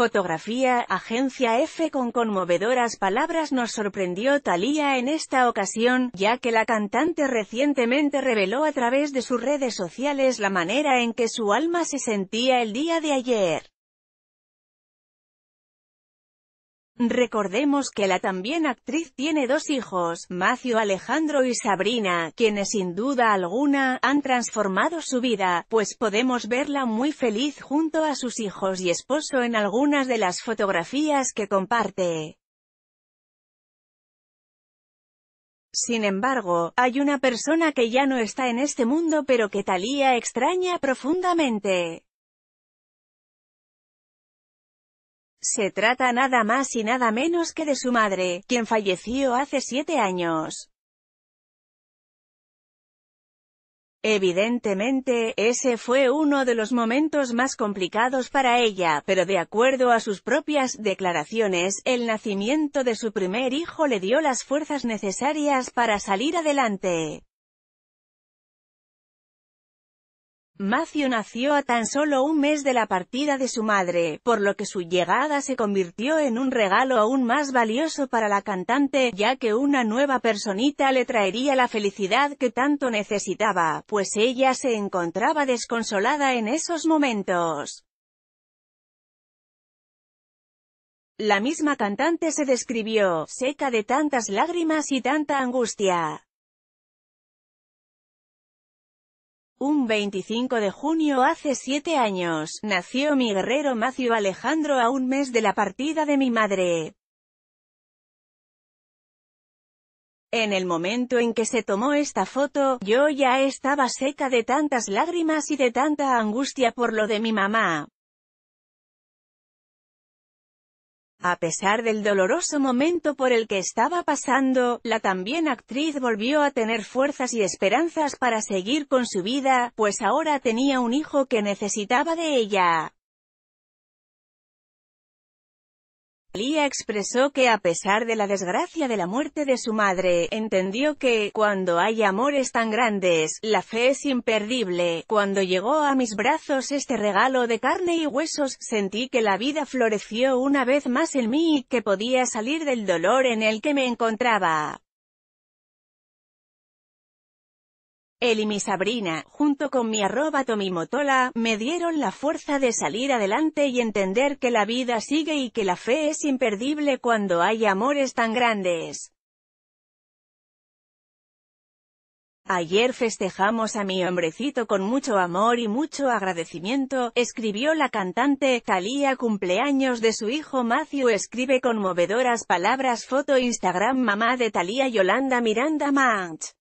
Fotografía, agencia F con conmovedoras palabras nos sorprendió Thalía en esta ocasión, ya que la cantante recientemente reveló a través de sus redes sociales la manera en que su alma se sentía el día de ayer. Recordemos que la también actriz tiene dos hijos, Macio Alejandro y Sabrina, quienes sin duda alguna, han transformado su vida, pues podemos verla muy feliz junto a sus hijos y esposo en algunas de las fotografías que comparte. Sin embargo, hay una persona que ya no está en este mundo pero que Talía extraña profundamente. Se trata nada más y nada menos que de su madre, quien falleció hace siete años. Evidentemente, ese fue uno de los momentos más complicados para ella, pero de acuerdo a sus propias declaraciones, el nacimiento de su primer hijo le dio las fuerzas necesarias para salir adelante. Macio nació a tan solo un mes de la partida de su madre, por lo que su llegada se convirtió en un regalo aún más valioso para la cantante, ya que una nueva personita le traería la felicidad que tanto necesitaba, pues ella se encontraba desconsolada en esos momentos. La misma cantante se describió, seca de tantas lágrimas y tanta angustia. Un 25 de junio hace siete años, nació mi guerrero Macio Alejandro a un mes de la partida de mi madre. En el momento en que se tomó esta foto, yo ya estaba seca de tantas lágrimas y de tanta angustia por lo de mi mamá. A pesar del doloroso momento por el que estaba pasando, la también actriz volvió a tener fuerzas y esperanzas para seguir con su vida, pues ahora tenía un hijo que necesitaba de ella. expresó que a pesar de la desgracia de la muerte de su madre, entendió que, cuando hay amores tan grandes, la fe es imperdible. Cuando llegó a mis brazos este regalo de carne y huesos, sentí que la vida floreció una vez más en mí y que podía salir del dolor en el que me encontraba. Él y mi Sabrina, junto con mi arroba Tomimotola, me dieron la fuerza de salir adelante y entender que la vida sigue y que la fe es imperdible cuando hay amores tan grandes. Ayer festejamos a mi hombrecito con mucho amor y mucho agradecimiento, escribió la cantante, Thalía cumpleaños de su hijo Matthew escribe conmovedoras palabras foto Instagram mamá de Thalía Yolanda Miranda Manch.